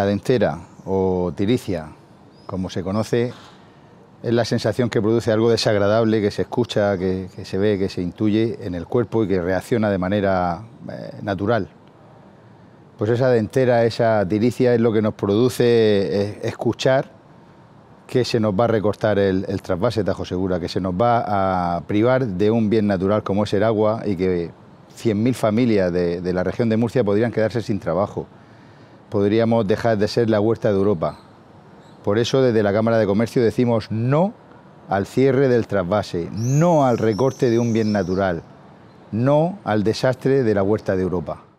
La dentera o tiricia, como se conoce, es la sensación que produce algo desagradable que se escucha, que, se ve, que se intuye en el cuerpo y que reacciona de manera eh, natural. Pues esa dentera, esa tiricia es lo que nos produce eh, escuchar que se nos va a recortar el, el, trasvase Tajo Segura, que se nos va a privar de un bien natural como es el agua y que 100.000 familias de, la región de Murcia podrían quedarse sin trabajo podríamos dejar de ser la huerta de Europa. Por eso desde la Cámara de Comercio decimos no al cierre del trasvase, no al recorte de un bien natural, no al desastre de la huerta de Europa.